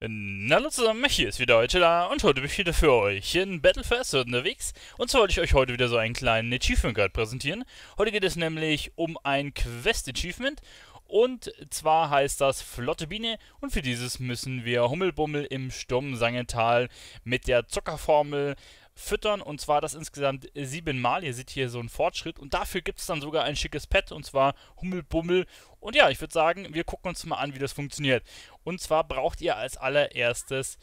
Hallo zusammen, hier ist wieder heute da und heute bin ich wieder für euch in Battle for Azeroth unterwegs und zwar wollte ich euch heute wieder so einen kleinen Achievement Guide präsentieren. Heute geht es nämlich um ein Quest-Achievement und zwar heißt das Flotte Biene und für dieses müssen wir Hummelbummel im Sturmsangental mit der Zuckerformel füttern und zwar das insgesamt sieben Mal. Ihr seht hier so einen Fortschritt und dafür gibt es dann sogar ein schickes Pad und zwar Hummelbummel. Und ja, ich würde sagen, wir gucken uns mal an, wie das funktioniert. Und zwar braucht ihr als allererstes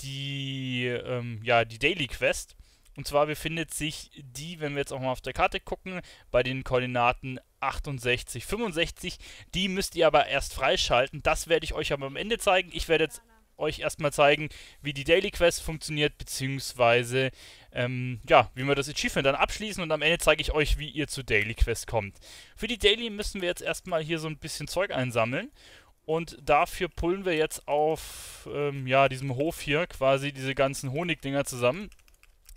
die, ähm, ja, die Daily Quest. Und zwar befindet sich die, wenn wir jetzt auch mal auf der Karte gucken, bei den Koordinaten 68, 65. Die müsst ihr aber erst freischalten. Das werde ich euch aber am Ende zeigen. Ich werde jetzt euch erstmal zeigen, wie die Daily Quest funktioniert, beziehungsweise ähm, ja, wie wir das Achievement dann abschließen und am Ende zeige ich euch, wie ihr zur Daily Quest kommt. Für die Daily müssen wir jetzt erstmal hier so ein bisschen Zeug einsammeln und dafür pullen wir jetzt auf ähm, ja, diesem Hof hier quasi diese ganzen Honigdinger zusammen.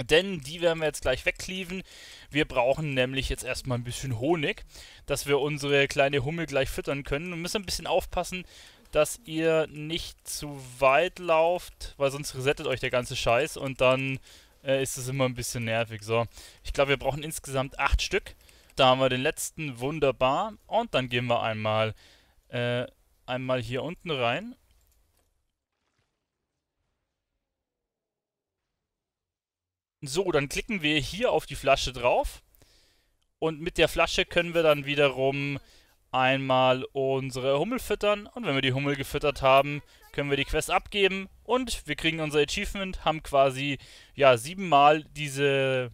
Denn die werden wir jetzt gleich wegklieven. Wir brauchen nämlich jetzt erstmal ein bisschen Honig, dass wir unsere kleine Hummel gleich füttern können. Und müssen ein bisschen aufpassen, dass ihr nicht zu weit lauft, weil sonst resettet euch der ganze Scheiß und dann äh, ist es immer ein bisschen nervig. So, ich glaube, wir brauchen insgesamt acht Stück. Da haben wir den letzten wunderbar und dann gehen wir einmal äh, einmal hier unten rein. So, dann klicken wir hier auf die Flasche drauf und mit der Flasche können wir dann wiederum einmal unsere Hummel füttern und wenn wir die Hummel gefüttert haben, können wir die Quest abgeben und wir kriegen unser Achievement, haben quasi ja siebenmal diese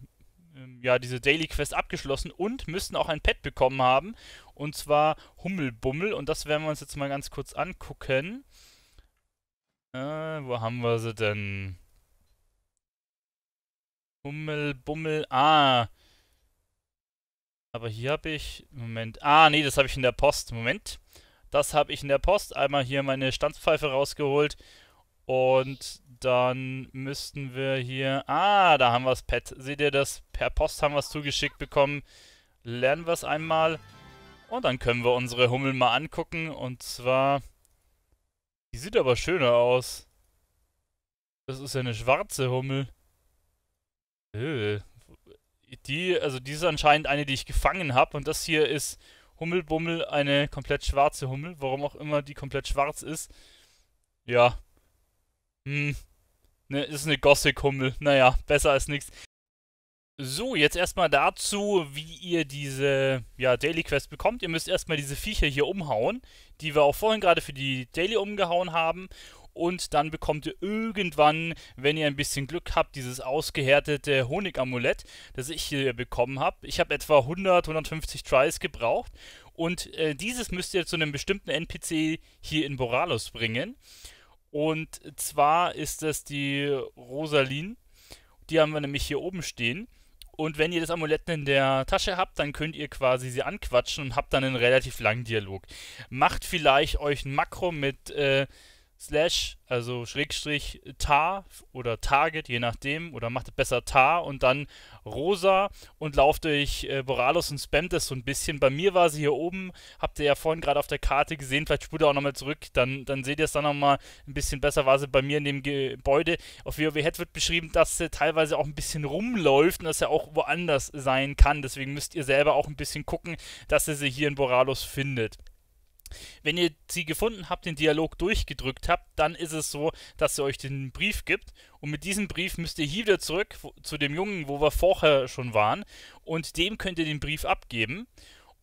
ähm, ja diese Daily Quest abgeschlossen und müssen auch ein Pet bekommen haben und zwar Hummelbummel und das werden wir uns jetzt mal ganz kurz angucken. Äh, wo haben wir sie denn? Hummelbummel, ah, aber hier habe ich... Moment. Ah, nee, das habe ich in der Post. Moment. Das habe ich in der Post. Einmal hier meine Standpfeife rausgeholt. Und dann müssten wir hier... Ah, da haben wir es, Pet. Seht ihr das? Per Post haben wir es zugeschickt bekommen. Lernen wir es einmal. Und dann können wir unsere Hummel mal angucken. Und zwar... Die sieht aber schöner aus. Das ist ja eine schwarze Hummel. Öh, die, also die ist anscheinend eine, die ich gefangen habe. Und das hier ist Hummelbummel, eine komplett schwarze Hummel. Warum auch immer die komplett schwarz ist. Ja. Hm. Ne, ist eine Gothic-Hummel. Naja, besser als nichts. So, jetzt erstmal dazu, wie ihr diese ja, Daily Quest bekommt. Ihr müsst erstmal diese Viecher hier umhauen, die wir auch vorhin gerade für die Daily umgehauen haben und dann bekommt ihr irgendwann, wenn ihr ein bisschen Glück habt, dieses ausgehärtete Honigamulett, das ich hier bekommen habe. Ich habe etwa 100, 150 Tries gebraucht und äh, dieses müsst ihr zu einem bestimmten NPC hier in Boralos bringen. Und zwar ist das die Rosalin. Die haben wir nämlich hier oben stehen. Und wenn ihr das Amulett in der Tasche habt, dann könnt ihr quasi sie anquatschen und habt dann einen relativ langen Dialog. Macht vielleicht euch ein Makro mit äh, slash, also Schrägstrich tar oder target, je nachdem, oder macht es besser tar und dann rosa und lauft durch äh, Boralos und spammt das so ein bisschen. Bei mir war sie hier oben, habt ihr ja vorhin gerade auf der Karte gesehen, vielleicht spult ihr auch nochmal zurück, dann, dann seht ihr es dann nochmal ein bisschen besser, war sie bei mir in dem Gebäude. Auf WoW Head wird beschrieben, dass sie teilweise auch ein bisschen rumläuft und dass er auch woanders sein kann, deswegen müsst ihr selber auch ein bisschen gucken, dass ihr sie hier in Boralos findet. Wenn ihr sie gefunden habt, den Dialog durchgedrückt habt, dann ist es so, dass er euch den Brief gibt. Und mit diesem Brief müsst ihr hier wieder zurück zu dem Jungen, wo wir vorher schon waren. Und dem könnt ihr den Brief abgeben.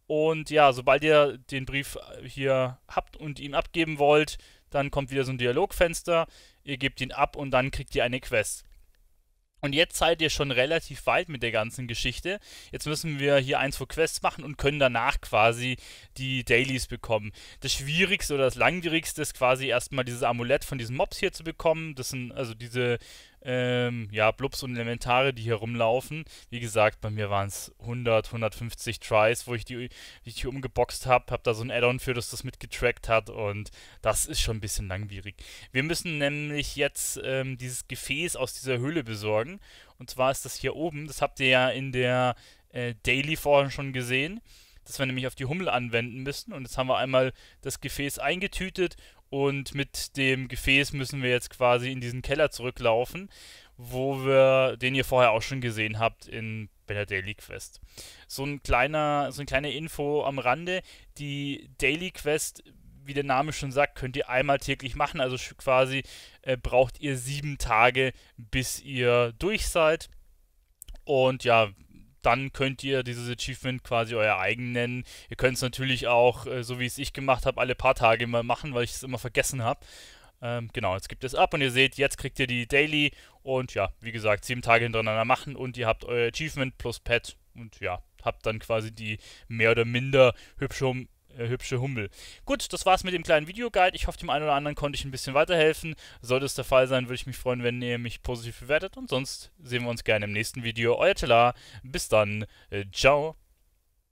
Und ja, sobald ihr den Brief hier habt und ihn abgeben wollt, dann kommt wieder so ein Dialogfenster. Ihr gebt ihn ab und dann kriegt ihr eine Quest. Und jetzt seid ihr schon relativ weit mit der ganzen Geschichte. Jetzt müssen wir hier eins vor Quests machen und können danach quasi die Dailies bekommen. Das Schwierigste oder das Langwierigste ist quasi erstmal dieses Amulett von diesen Mobs hier zu bekommen. Das sind also diese ähm, ja, Blubs und Elementare, die hier rumlaufen. Wie gesagt, bei mir waren es 100, 150 Tries, wo ich die, die ich hier umgeboxt habe. Hab da so ein Add-on für, das das mitgetrackt hat und das ist schon ein bisschen langwierig. Wir müssen nämlich jetzt ähm, dieses Gefäß aus dieser Höhle besorgen. Und zwar ist das hier oben, das habt ihr ja in der äh, Daily vorhin schon gesehen dass wir nämlich auf die Hummel anwenden müssen. Und jetzt haben wir einmal das Gefäß eingetütet und mit dem Gefäß müssen wir jetzt quasi in diesen Keller zurücklaufen, wo wir, den ihr vorher auch schon gesehen habt in bei der Daily Quest. So ein kleiner, so eine kleine Info am Rande. Die Daily Quest wie der Name schon sagt, könnt ihr einmal täglich machen. Also quasi äh, braucht ihr sieben Tage, bis ihr durch seid. Und ja, dann könnt ihr dieses Achievement quasi euer eigen nennen. Ihr könnt es natürlich auch, äh, so wie es ich gemacht habe, alle paar Tage mal machen, weil ich es immer vergessen habe. Ähm, genau, jetzt gibt es ab und ihr seht, jetzt kriegt ihr die Daily und ja, wie gesagt, sieben Tage hintereinander machen und ihr habt euer Achievement plus Pet und ja, habt dann quasi die mehr oder minder hübsche äh, hübsche Hummel. Gut, das war's mit dem kleinen Videoguide. Ich hoffe, dem einen oder anderen konnte ich ein bisschen weiterhelfen. Sollte es der Fall sein, würde ich mich freuen, wenn ihr mich positiv bewertet. Und sonst sehen wir uns gerne im nächsten Video. Euer Telar. Bis dann. Äh, ciao.